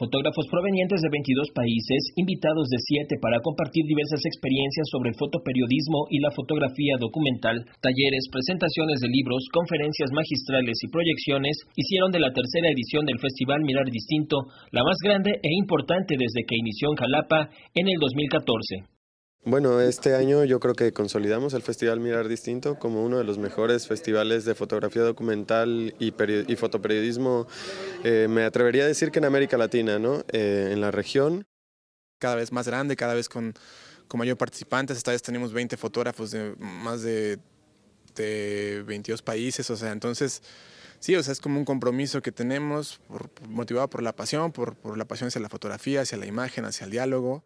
Fotógrafos provenientes de 22 países, invitados de siete para compartir diversas experiencias sobre el fotoperiodismo y la fotografía documental, talleres, presentaciones de libros, conferencias magistrales y proyecciones, hicieron de la tercera edición del Festival Mirar Distinto la más grande e importante desde que inició en Jalapa en el 2014. Bueno, este año yo creo que consolidamos el Festival Mirar Distinto como uno de los mejores festivales de fotografía documental y, fotoperiodismo, eh, me atrevería a decir que en América Latina, ¿no? Eh, en la región. Cada vez más grande, cada vez con, mayor participantes. Esta vez tenemos 20 fotógrafos de más de, 22 países, o sea, entonces... Sí, o sea, es como un compromiso que tenemos motivado por la pasión, por la pasión hacia la fotografía, hacia la imagen, hacia el diálogo.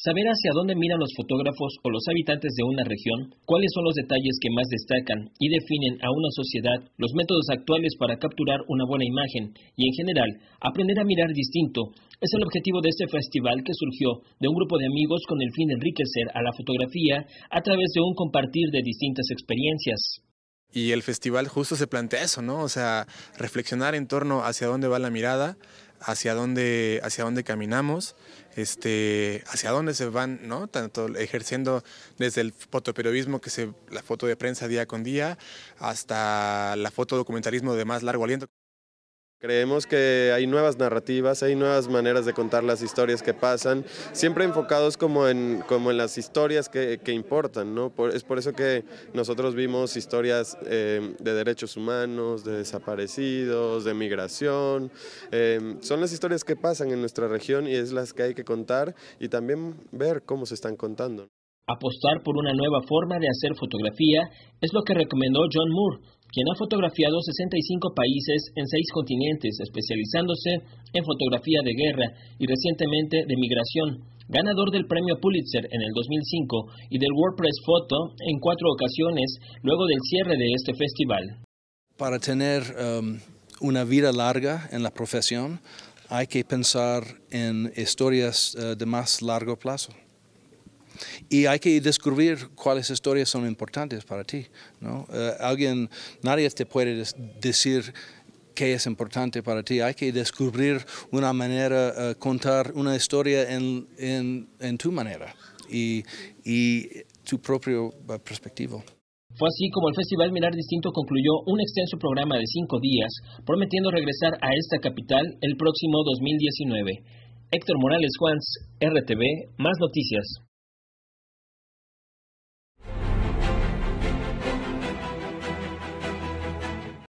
Saber hacia dónde miran los fotógrafos o los habitantes de una región, cuáles son los detalles que más destacan y definen a una sociedad, los métodos actuales para capturar una buena imagen y en general aprender a mirar distinto, es el objetivo de este festival que surgió de un grupo de amigos con el fin de enriquecer a la fotografía a través de un compartir de distintas experiencias. Y el festival justo se plantea eso, ¿no? O sea, reflexionar en torno hacia dónde va la mirada, hacia dónde, hacia dónde caminamos, este, hacia dónde se van, ¿no? Tanto ejerciendo desde el fotoperiodismo, que es la foto de prensa día con día, hasta la foto documentalismo de más largo aliento. Creemos que hay nuevas narrativas, hay nuevas maneras de contar las historias que pasan, siempre enfocados como en, como en las historias que, importan, ¿no? es por eso que nosotros vimos historias em, de derechos humanos, de desaparecidos, de migración. Em, son las historias que pasan en nuestra región y es las que hay que contar y también ver cómo se están contando. Apostar por una nueva forma de hacer fotografía es lo que recomendó John Moore quien ha fotografiado 65 países en seis continentes, especializándose en fotografía de guerra y recientemente de migración, ganador del premio Pulitzer en el 2005 y del WordPress Photo en cuatro ocasiones luego del cierre de este festival. Para tener um, una vida larga en la profesión, hay que pensar en historias eh, de más largo plazo. Y hay que descubrir cuáles historias son importantes para ti. ¿no? Eh, alguien, nadie te puede decir qué es importante para ti. Hay que descubrir una manera, eh, contar una historia en, tu manera y, tu propio eh, perspectivo. Fue así como el Festival Mirar Distinto concluyó un extenso programa de cinco días, prometiendo regresar a esta capital el próximo 2019. Héctor Morales Juans, RTV, Más Noticias.